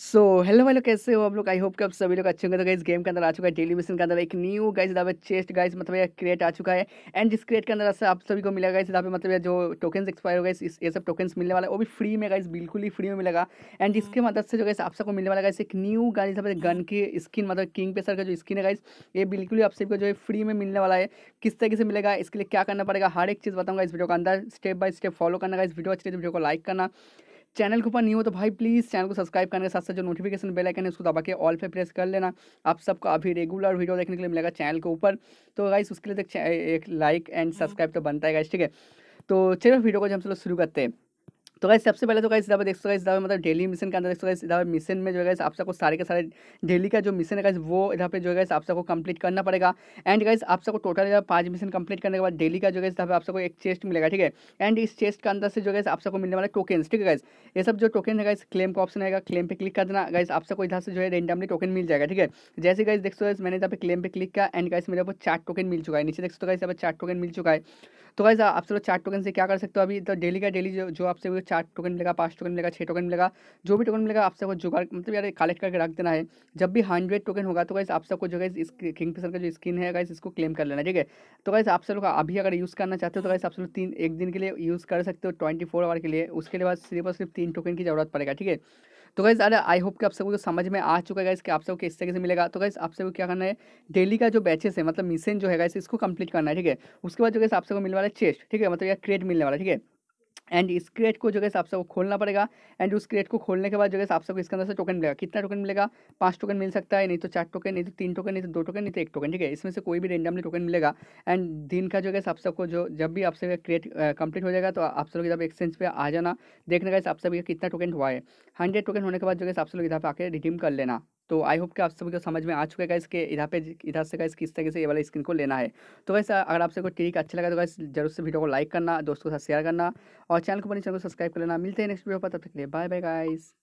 So hello hello कैसे हो आप लोग आई होप कि आप सभी लोग अच्छे होंगे तो गाइज गेम के अंदर आ चुका है डेली मिशन के अंदर एक न्यू गाइज दावे चेस्ट गाइज मतलब क्रिएट आ चुका है एंड जिस क्रिएट के अंदर आप सभी को मिलेगा इस दावे मतलब जो टोकन्स एक्सपायर हो गए ये सब टोकन्स मिलने वाला है वो भी फ्री में गाइज बिल्कुल ही फ्री में मिलेगा एंड इसके हाँ। मदद से जो गाइस आप सबको मिलने वाला गाइस एक न्यू गाइज गन की स्किन मतलब किंग पेसर का जो स्किन है गाइज ये बिल्कुल ही आप सभी को जो है फ्री में मिलने वाला है किस तरीके से मिलेगा इसके लिए क्या करना पड़ेगा हर एक चीज़ बताऊँगा इस वीडियो के अंदर स्टेप बाय स्टेप फॉलो करना गाइज वीडियो अच्छी वीडियो तो को लाइक करना चैनल के ऊपर नहीं हो तो भाई प्लीज़ चैनल को सब्सक्राइब करने के साथ साथ जो नोटिफिकेशन बेल आइकन है उसको दबा के ऑल पे प्रेस कर लेना आप सबको अभी रेगुलर वीडियो देखने के लिए मिलेगा चैनल के ऊपर तो गाइस उसके लिए तो एक लाइक एंड सब्सक्राइब तो बनता है गाइस ठीक है तो चलो वीडियो को जो हम चलो शुरू करते हैं तो गाइस सबसे पहले तो गाइस इधर देख सकते हो इस मतलब डेली मिशन के अंदर देख सकते हो मिशन में जो है आप सबको सारे के सारे डेली का जो मिशन है गाइस वो इधर पे जो है आप सबको कंप्लीट करना पड़ेगा एंड गाइस आप सबको टोटल इधर पाँच मिशन कंप्लीट करने के बाद डेली का जो है इधर पे आप सबको एक चेस्ट मिलेगा ठीक है एंड इस चेस्ट के अंदर से जो है आप सबको मिलने वाला टोकन ठीक है गाइस ये सब जो टोकन है गाइस क्लेम का ऑप्शन आएगा क्लेम पे क्लिक कर देना गाइस आप सबको इधर से जो है रेंडमली टोकन मिल जाएगा ठीक है जैसे गाइस देख सकते मैंने इधर पे क्लेम पे क्लिक किया एंड गाइस मेरे को चार टोकन मिल चुका है नीचे देख सकते हो गाइस चार टोकन मिल चुका है तो गाइज आप सब लोग चार टोकन से क्या कर सकते हो अभी तो डेली का डेली जो जो आपसे चार टोकन मिलेगा पाँच टोकन मिलेगा छः टोकन मिलेगा जो भी टोकन मिलेगा आप सबको जुगाड़ मतलब यार कलेक्ट करके रख देना है जब भी हंड्रेड टोकन होगा तो गाइज आप सबको जो है इस किंग फिशर का जो स्किन है गाइज इसको क्लेम कर लेना ठीक है तो गाइज आप सब लोग अभी अगर यूज़ करना चाहते हो तो गाइज आप सब लोग तीन एक दिन के लिए यूज़ कर सकते हो ट्वेंटी फोर आवर के लिए उसके लिए बाद सिर्फ और सिर्फ तीन टोकन की जरूरत पड़ेगा ठीक है तो गैस अरे आई होप कि आप सबको तो समझ में आ चुका है कि आप सबको किस तरीके से मिलेगा तो गैस आप सबको क्या करना है डेली का जो बैचेस है मतलब मिशन जो है इसको कंप्लीट करना है ठीक है उसके बाद जो गैस आप सबको मिलने वाला है चेस्ट ठीक है मतलब यह क्रेड मिलने वाला है ठीक है एंड इस क्रेट को जो है आप सबको खोलना पड़ेगा एंड उस क्रेट को खोलने के बाद जो है आप सबको इसके अंदर से टोकन मिलेगा कितना टोकन मिलेगा पाँच टोकन मिल सकता है नहीं तो चार टोकन नहीं तो तीन टोकन नहीं तो दो टोकन नहीं तो एक टोकन ठीक है इसमें से कोई भी रेंडमली टोकन मिलेगा एंड दिन का जो है आप सबको जो जब भी आप सबका क्रिएट कंप्लीट हो जाएगा तो आप सब लोग इधर एक्सचेंज पर आ जाना देखने का आप सब कितना टोकन हुआ है हंड्रेड टोकन होने के बाद जो है आप सब लोग इधर पे रिडीम कर लेना तो आई होप कि आप सभी को समझ में आ चुका है इसके इधर पे इधर से गाइस किस तरीके से ये वाला स्क्रीन को लेना है तो वैसे अगर आपसे कोई ट्रिक अच्छा लगा तो गाइस जरूर से वीडियो को लाइक करना दोस्तों के साथ शेयर करना और चैनल को अपने चैनल को सब्सक्राइब कर लेना मिलते हैं नेक्स्ट वीडियो पर तब तक के लिए बाय बाय गाइस